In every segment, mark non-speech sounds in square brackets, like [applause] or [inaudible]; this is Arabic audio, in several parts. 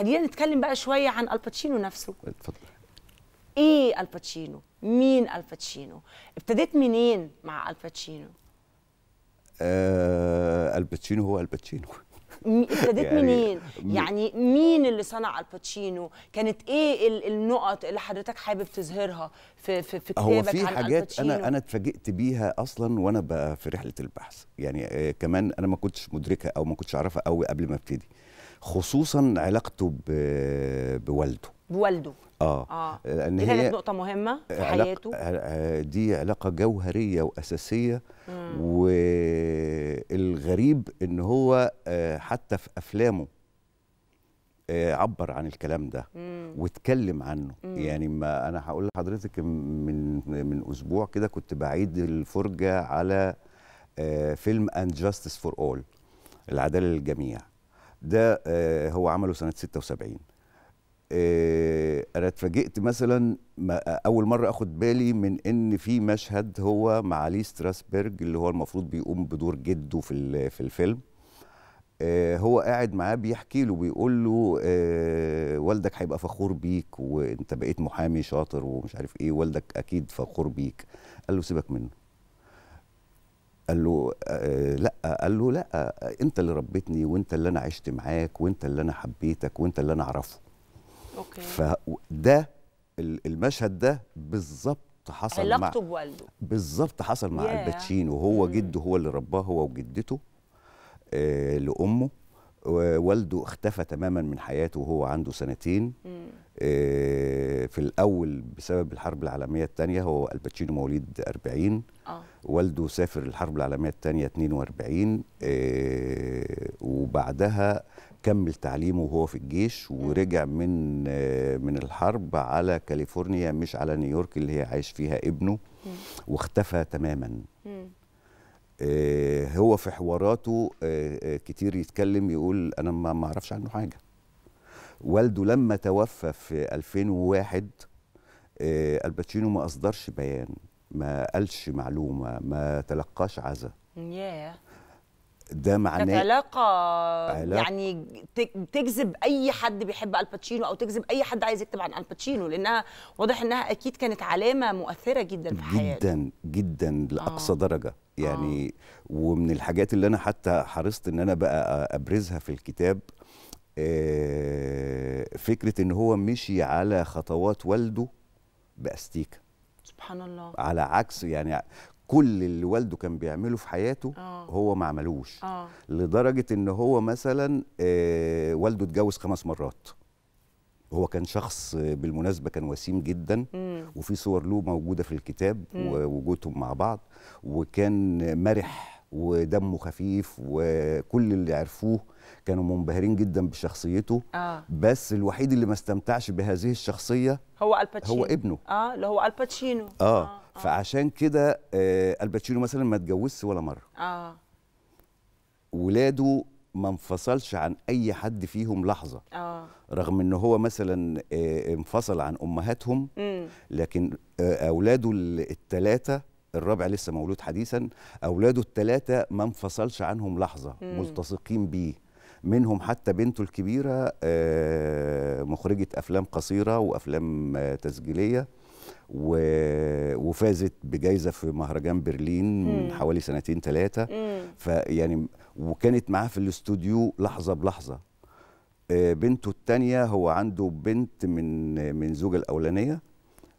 خلينا نتكلم بقى شويه عن الباتشينو نفسه اتفضل ايه الباتشينو مين الباتشينو ابتديت منين مع الباتشينو آه الباتشينو هو الباتشينو ابتديت [laughs] يعني منين؟ يعني مين اللي صنع الباتشينو؟ كانت ايه النقط اللي حضرتك حابب تظهرها في في, في كتابك هو في حاجات انا انا اتفاجئت بيها اصلا وانا في رحله البحث، يعني آه كمان انا ما كنتش مدركه او ما كنتش اعرفها قوي قبل ما ابتدي. خصوصا علاقته ب... بوالده بوالده اه, آه. لان دي هي نقطه مهمه في حياته دي علاقه جوهريه واساسيه مم. والغريب ان هو آه، حتى في افلامه آه، عبر عن الكلام ده واتكلم عنه مم. يعني ما انا هقول لحضرتك من من اسبوع كده كنت بعيد الفرجه على آه، فيلم اند جاستس فور اول العداله للجميع ده آه، هو عمله سنه 76 آه، انا اتفاجئت مثلا اول مره اخد بالي من ان في مشهد هو مع لي ستراسبرج اللي هو المفروض بيقوم بدور جده في في الفيلم آه، هو قاعد معاه بيحكي له بيقول له والدك هيبقى فخور بيك وانت بقيت محامي شاطر ومش عارف ايه والدك اكيد فخور بيك قال له سيبك منه قال له آه لا قال له لا انت اللي ربيتني وانت اللي انا عشت معاك وانت اللي انا حبيتك وانت اللي انا اعرفه اوكي فده المشهد ده بالظبط حصل علاقته مع علاقته بوالده بالظبط حصل مع yeah. الباتشينو وهو جده هو اللي رباه هو وجدته آه لامه والده اختفى تماما من حياته وهو عنده سنتين آه، في الأول بسبب الحرب العالمية الثانية هو الباتشينو مواليد 40 آه. والده سافر الحرب العالمية الثانية 42 آه، وبعدها كمل تعليمه وهو في الجيش ورجع من آه، من الحرب على كاليفورنيا مش على نيويورك اللي هي عايش فيها ابنه واختفى تماما آه، هو في حواراته آه، آه، كتير يتكلم يقول انا ما اعرفش عنه حاجه والده لما توفى في 2001 الباتشينو ما اصدرش بيان ما قالش معلومه ما تلقاش عزا ده معناه علاقة, علاقة يعني تجذب أي حد بيحب الباتشينو أو تجذب أي حد عايز يكتب عن الباتشينو لأنها واضح إنها أكيد كانت علامة مؤثرة جدا في حياته جدا جدا لأقصى آه. درجة يعني آه. ومن الحاجات اللي انا حتى حرصت ان انا بقى ابرزها في الكتاب آه، فكره ان هو مشي على خطوات والده باستيكه سبحان الله على عكس يعني كل اللي والده كان بيعمله في حياته آه. هو ما عملوش آه. لدرجه ان هو مثلا آه والده اتجوز خمس مرات هو كان شخص بالمناسبة كان وسيم جدا مم. وفي صور له موجودة في الكتاب ووجودهم مع بعض وكان مرح ودمه خفيف وكل اللي عرفوه كانوا منبهرين جدا بشخصيته آه. بس الوحيد اللي ما استمتعش بهذه الشخصية هو الباتشينو هو ابنه اه اللي هو الباتشينو آه. آه. آه. فعشان كده آه الباتشينو مثلا ما اتجوزش ولا مرة اه ولاده ما انفصلش عن اي حد فيهم لحظه آه. رغم ان هو مثلا آه، انفصل عن امهاتهم لكن آه، اولاده الثلاثه الرابع لسه مولود حديثا اولاده الثلاثه ما انفصلش عنهم لحظه ملتصقين بيه منهم حتى بنته الكبيره آه، مخرجه افلام قصيره وافلام تسجيليه و... وفازت بجائزه في مهرجان برلين من حوالي سنتين ثلاثه فيعني وكانت معاه في الاستوديو لحظه بلحظه آه، بنته الثانيه هو عنده بنت من من زوجه الاولانيه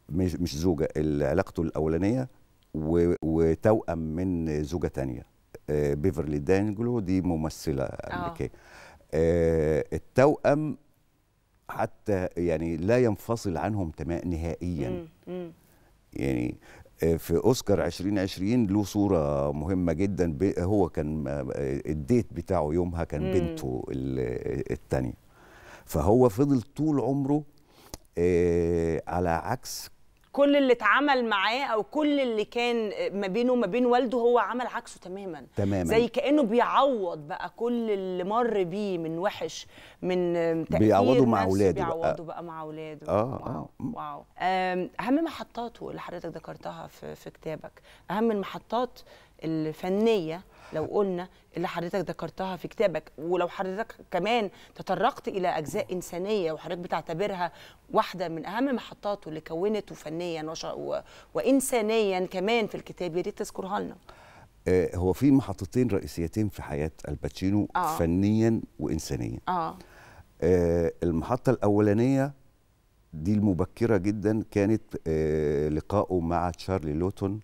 مش مش زوجه علاقته الاولانيه وتوأم من زوجه ثانيه آه، بيفرلي دانجلو دي ممثله آه. امريكيه التوأم حتى يعني لا ينفصل عنهم تماما نهائيا يعني آه، في اوسكار 2020 له صوره مهمه جدا هو كان آه، الديت بتاعه يومها كان مم. بنته الثانيه فهو فضل طول عمره آه، على عكس كل اللي اتعمل معاه او كل اللي كان ما بينه وما بين والده هو عمل عكسه تماما تماما زي كانه بيعوض بقى كل اللي مر بيه من وحش من تاثير بيعوضه مع اولاده بيعوضه بقى, بقى مع اولاده اه واو, آه. واو. اهم محطاته اللي حضرتك ذكرتها في, في كتابك اهم المحطات الفنيه لو قلنا اللي حضرتك ذكرتها في كتابك ولو حضرتك كمان تطرقت الى اجزاء انسانيه وحضرتك بتعتبرها واحده من اهم محطاته اللي كونته فنيا وانسانيا كمان في الكتاب يا ريت تذكرها لنا. آه، هو في محطتين رئيسيتين في حياه الباتشينو آه. فنيا وانسانيا. آه, آه، المحطه الاولانيه دي المبكره جدا كانت آه، لقائه مع تشارلي لوتون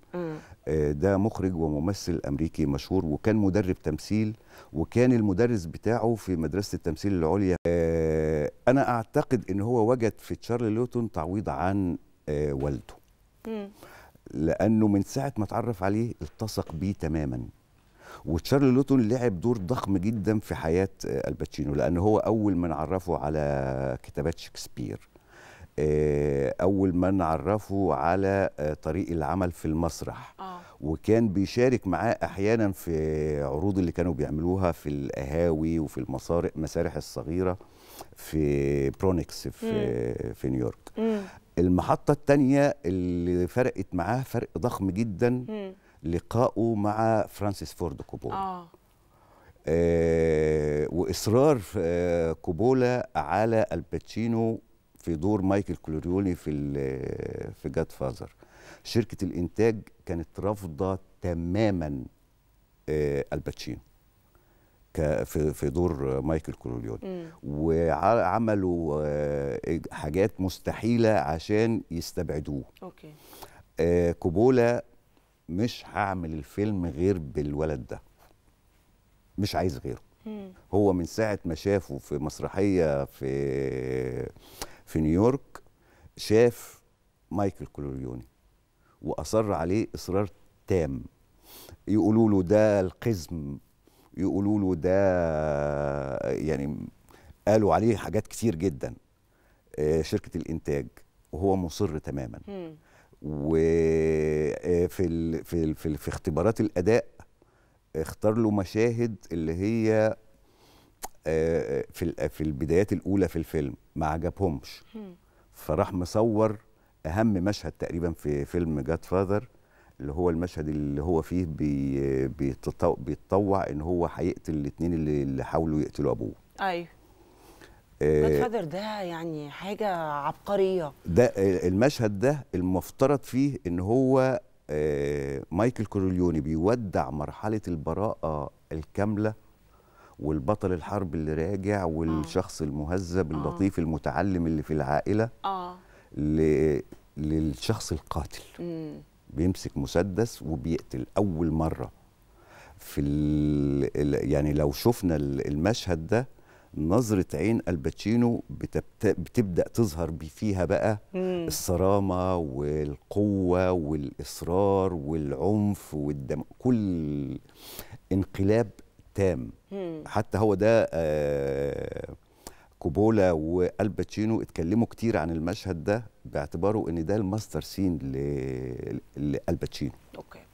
آه، ده مخرج وممثل امريكي مشهور وكان مدرب تمثيل وكان المدرس بتاعه في مدرسه التمثيل العليا آه، انا اعتقد ان هو وجد في تشارلي لوتون تعويض عن والده لانه من ساعه ما اتعرف عليه التصق بيه تماما وتشارلي لوتون لعب دور ضخم جدا في حياه الباتشينو لان هو اول من عرفه على كتابات شكسبير آه، اول ما نعرفه على آه، طريق العمل في المسرح آه. وكان بيشارك معاه احيانا في عروض اللي كانوا بيعملوها في القهاوي وفي المسارح المسارح الصغيره في برونكس في مم. في نيويورك مم. المحطه الثانيه اللي فرقت معاه فرق ضخم جدا لقائه مع فرانسيس فورد كوبولا آه. آه واصرار آه كوبولا على الباتشينو في دور مايكل كلوريوني في في جاد فازر شركه الانتاج كانت رافضه تماما آه، الباتشينو في في دور مايكل كلوريوني وعملوا آه، حاجات مستحيله عشان يستبعدوه اوكي آه، كوبولا مش هعمل الفيلم غير بالولد ده مش عايز غيره هو من ساعه ما شافه في مسرحيه في في نيويورك شاف مايكل كلوريوني واصر عليه اصرار تام يقولوا له ده القزم يقولوا له ده يعني قالوا عليه حاجات كتير جدا آه، شركه الانتاج وهو مصر تماما وفي آه، في في, في اختبارات الاداء اختار له مشاهد اللي هي آه، آه، في آه، في البدايات الاولى في الفيلم ما عجبهمش فراح مصور اهم مشهد تقريبا في فيلم جاد فاذر اللي هو المشهد اللي هو فيه بيتطوع ان هو هيقتل الاثنين اللي حاولوا يقتلوا ابوه ايوه جاد فادر ده يعني حاجه عبقريه ده المشهد ده المفترض فيه ان هو مايكل كورليوني بيودع مرحله البراءه الكامله والبطل الحرب اللي راجع والشخص آه. المهذب آه. اللطيف المتعلم اللي في العائله اه ل... للشخص القاتل بيمسك مسدس وبيقتل اول مره في ال... يعني لو شفنا المشهد ده نظرة عين الباتشينو بتبت... بتبدأ تظهر فيها بقى مم. الصرامة والقوة والإصرار والعنف والدم كل انقلاب تام حتى هو ده آه كوبولا والباتشينو اتكلموا كتير عن المشهد ده باعتباره ان ده الماستر سين لالباتشينو اوكي